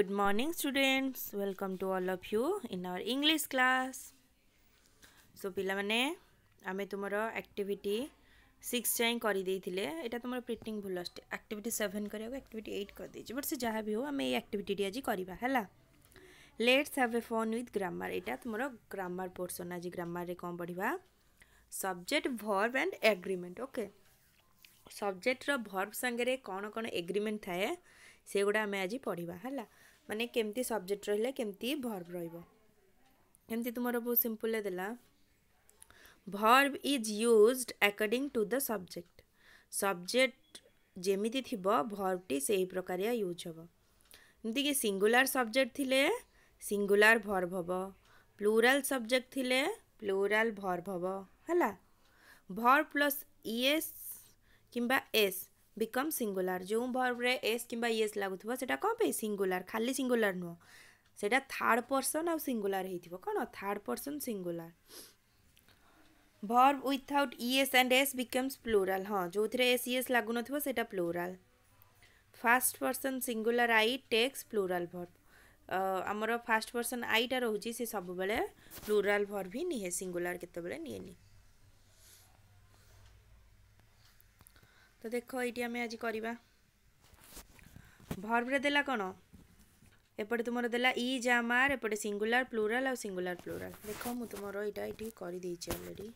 good morning students welcome to all of you in our english class so pila mane ame tumara activity 6 जाए कर एटा तुम printing भूल activity seven कर आक्टिविट eight कर दे but से जहाँ भी हो आम ये आक्टिविटी आज करवा let's have a fun with grammar यहाँ तुम ग्रामर पोर्सन आज ग्रामर कौन पढ़ा subject verb and agreement okay subject verb सागर कौन कौन एग्रीमेंट थाए ସେଗୁଡ଼ା ଆମେ ଆଜି ପଢ଼ିବା ହେଲା ମାନେ କେମିତି ସବଜେକ୍ଟ ରହିଲେ କେମିତି ଭର୍ବ ରହିବ ଏମିତି ତୁମର ବହୁତ ସିମ୍ପଲରେ ଦେଲା verb is used according to the subject subject ଯେମିତି ଥିବ ଭର୍ବଟି ସେହି ପ୍ରକାରିଆ ୟୁଜ୍ ହେବ ଏମିତିକି ସିଙ୍ଗୁଲାର ସବଜେକ୍ଟ ଥିଲେ ସିଙ୍ଗୁଲାର ଭର୍ବ ହେବ ପ୍ଲୁରାଲ ସବଜେକ୍ଟ ଥିଲେ ପ୍ଲୁରାଲ ଭର୍ବ ହେବ ହେଲା ଭର୍ବ ପ୍ଲସ୍ ଇଏସ୍ କିମ୍ବା ଏସ୍ ବିକମ୍ ସିଙ୍ଗୁଲାର ଯେଉଁ ଭର୍ବରେ ଏସ୍ କିମ୍ବା ଇଏସ୍ ଲାଗୁଥିବ ସେଇଟା କ'ଣ ପାଇଁ ସିଙ୍ଗୁଲାର ଖାଲି ସିଙ୍ଗୁଲାର ନୁହଁ ସେଇଟା ଥାର୍ଡ଼ ପର୍ସନ୍ ଆଉ ସିଙ୍ଗୁଲାର ହେଇଥିବ କ'ଣ third person singular verb without es and s becomes plural ହଁ ଯେଉଁଥିରେ ଏସ୍ ଇଏସ୍ ଲାଗୁନଥିବ ସେଇଟା plural first person singular I takes plural verb ଆମର ଫାଷ୍ଟ ପର୍ସନ୍ ଆଇଟା ରହୁଛି ସେ ସବୁବେଳେ ପ୍ଲୁରାଲ ଭର୍ବ ହିଁ ନିଏ ସିଙ୍ଗୁଲାର କେତେବେଳେ ନିଏନି तो देख ये आम आज करवा भर्ब्रे दे कौन एपटे तुम दे इज आर एपटे सिंगुलर प्लूराल आ सिंगुलर प्लूराल देख मु तुम यहाँ ये करदेची अलरेडी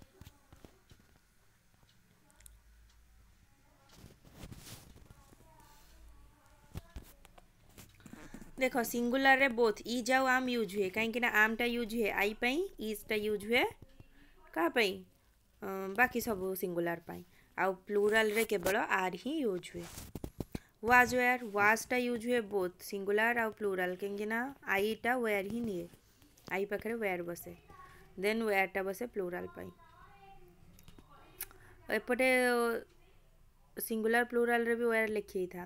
देख सिंगुलर रे बोथ इज आउ आम यूज हुए कहीं आम टा यूज हुए आई पाई इजटा यूज हुए क्या बाकी सब सिंगुलर पाई प्लूराल केवल आर ही यूज हुए व्वाज वेयर व्वाजटा यूज हुए बोथ सिंगुलर आउ प्लूराल कहीं आईटा वेयर ही निए आई पाखे वेयर बसे देन वेयरटा बसे प्लूराल पाई एपटे सिंगुलर प्लूराल भी वेयर लिखी था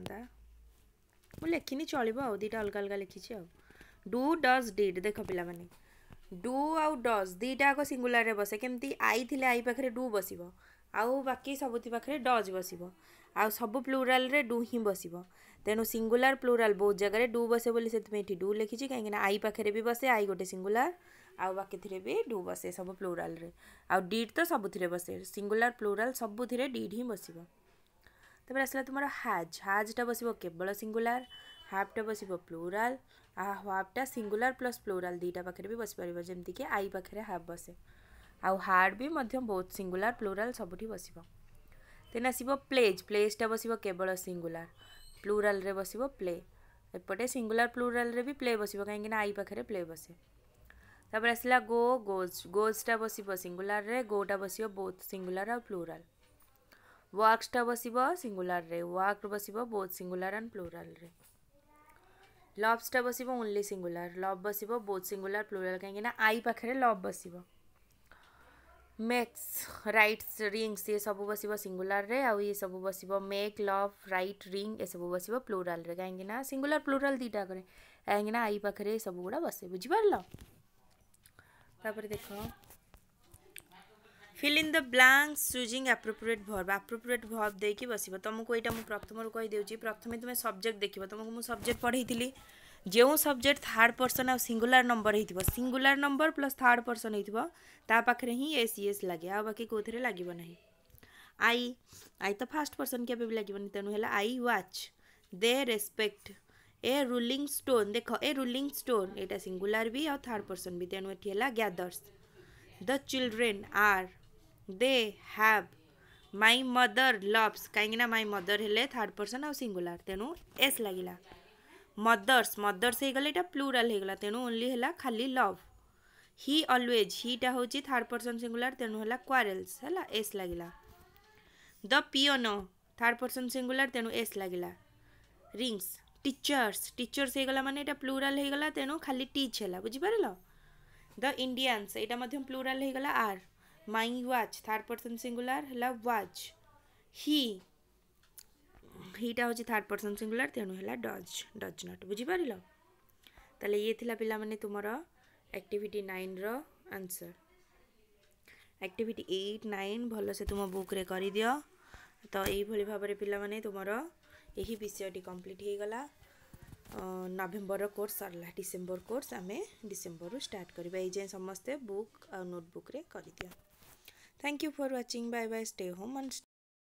मुझे लिखनी चल दीटा अलग अलग लिखी डू डज डीड देख पाने डू आउ डज दीटा आगे सिंगुलर बसे कमी आई थी आई पाखे डू बस ଆଉ ବାକି ସବୁଥି ପାଖରେ ଡଜ୍ ବସିବ ଆଉ ସବୁ ପ୍ଲୁରାଲ୍ରେ ଡୁ ହିଁ ବସିବ ତେଣୁ ସିଙ୍ଗୁଲାର ପ୍ଲୁରାଲ୍ ବହୁତ ଜାଗାରେ ଡୁ ବସେ ବୋଲି ସେଥିପାଇଁ ଏଠି ଡୁ ଲେଖିଛି କାହିଁକିନା ଆଇ ପାଖରେ ବି ବସେ ଆଇ ଗୋଟେ ସିଙ୍ଗୁଲାର ଆଉ ବାକିଥିରେ ବି ଡୁ ବସେ ସବୁ ପ୍ଲୁରାଲ୍ରେ ଆଉ ଡିଡ୍ ତ ସବୁଥିରେ ବସେ ସିଙ୍ଗୁଲାର ପ୍ଲୁରାଲ୍ ସବୁଥିରେ ଡିଡ୍ ହିଁ ବସିବ ତାପରେ ଆସିଲା ତୁମର ହାଜ୍ ହାଜ୍ଟା ବସିବ କେବଳ ସିଙ୍ଗୁଲାର ହାଫ୍ଟା ବସିବ ପ୍ଲୁରାଲ୍ ଆଉ ହାଫ୍ଟା ସିଙ୍ଗୁଲାର ପ୍ଲସ୍ ପ୍ଲୁରାଲ୍ ଦୁଇଟା ପାଖରେ ବି ବସିପାରିବ ଯେମିତିକି ଆଇ ପାଖରେ ହାଫ୍ ବସେ ଆଉ ହାର୍ଡ଼ ବି ମଧ୍ୟ ବହୁତ ସିଙ୍ଗୁଲାର ପ୍ଲୁରାଲ୍ ସବୁଠି ବସିବ ଦେନ୍ ଆସିବ ପ୍ଲେଜ୍ ପ୍ଲେଜ୍ଟା ବସିବ କେବଳ ସିଙ୍ଗୁଲାର ପ୍ଲୁରାଲ୍ରେ ବସିବ ପ୍ଲେ ଏପଟେ ସିଙ୍ଗୁଲାର ପ୍ଲୁରାଲ୍ରେ ବି ପ୍ଲେ ବସିବ କାହିଁକିନା ଆଇ ପାଖରେ ପ୍ଲେ ବସେ ତାପରେ ଆସିଲା ଗୋ ଗୋଜ୍ ଗୋଜ୍ଟା ବସିବ ସିଙ୍ଗୁଲାରରେ ଗୋଟା ବସିବ ବୋଥ୍ ସିଙ୍ଗୁଲାର ଆଉ ପ୍ଲୁରାଲ୍ ୱାର୍କସ୍ଟା ବସିବ ସିଙ୍ଗୁଲାରରେ ୱାର୍କ ବସିବ ବୋଥ୍ ସିଙ୍ଗୁଲାର ଆଣ୍ଡ ପ୍ଲୁରାଲ୍ରେ ଲବ୍ସଟା ବସିବ ଓନ୍ଲି ସିଙ୍ଗୁଲାର ଲବ୍ ବସିବ ବୋଥ୍ ସିଙ୍ଗୁଲାର ପ୍ଲୁରାଲ୍ କାହିଁକିନା ଆଇ ପାଖରେ ଲବ୍ ବସିବ मेक्स रईट रिंग ये सब बस सिंगुलर रे आ सब बस मेक लव रईट रिंग ये सब बस प्लोराल कहीं सिंगुलर प्लोराल दीटा करें कहीं आई पाखे सब गुड़ा बस बुझीपार देख fill in the blanks choosing appropriate verb appropriate verb देखिए बस तुमको यहाँ मुझे प्रथम कहीदे प्रथम तुम्हें सब्जेक्ट देख तुमको मुझे सब्जेक्ट पढ़े थी जो subject third person singular number होती है नंबर प्लस थार्ड पर्सन हो होकर हिं एस एस लगे आकी कौन लगे ना आई आई तो फास्ट पर्सन के लगे ना तेनाली I watch they respect a rolling stone देख ए रूलींग स्टोन यहाँ सींगुलर भी आ थार्ड पर्सन भी तेणु तेनालीरला gathers the children are they have my mother loves कहीं माई मदर है थार्ड पर्सन आंगुलर तेणु एस लगला ମଦର୍ସ ମଦର୍ସ ହେଇଗଲା ଏଇଟା ପ୍ଲୁରାଲ୍ ହେଇଗଲା ତେଣୁ ଓନ୍ଲି ହେଲା ଖାଲି ଲଭ୍ ହି ଅଲୱେଜ୍ ହିଟା ହେଉଛି ଥାର୍ଡ଼ ପର୍ସନ୍ ସିଙ୍ଗୁଲାର ତେଣୁ ହେଲା କ୍ୱାରେଲ୍ସ ହେଲା ଏସ୍ ଲାଗିଲା the peon third person singular ତେଣୁ ଏସ୍ ଲାଗିଲା ରିଙ୍ଗସ୍ ଟିଚର୍ସ ଟିଚର୍ସ ହେଇଗଲା ମାନେ ଏଇଟା ପ୍ଲୁରାଲ୍ ହେଇଗଲା ତେଣୁ ଖାଲି ଟିଚ୍ ହେଲା ବୁଝିପାରିଲ ଦ ଇଣ୍ଡିଆନ୍ସ ଏଇଟା ମଧ୍ୟ ପ୍ଲୁରାଲ୍ ହେଇଗଲା are my watch third person singular ହେଲା ୱାଚ୍ ହି হিটা হচ্ছে থার্ড পর্সন সিঙ্গুলার তেমন হল ডজ ডজ নট বুঝিপারিল তাহলে ইয়ে লা পিলা মানে তোমার আক্টিভিটি নাইনর আনসর আক্টিভিটি এইট নাইন ভালসে তুম বুক্রে করে দিও তো এইভাবে ভাবে পিলা মানে তোমার ଏହି ବିଷୟଟି କମ୍ପ୍ଲିଟ୍ ହୋଇଗଲା ନଭେମ୍ବରର କୋର୍ସ ସରିଲା ଡିସେମ୍ବର କୋର୍ସ ଆମେ ଡିସେମ୍ବରରୁ ଷ୍ଟାର୍ଟ କରିବା ଏଇ ଯାଏଁ ସମସ୍ତେ ବୁକ୍ ଆଉ ନୋଟବୁକ୍ରେ କରିଦିଅ thank you for watching bye bye stay home and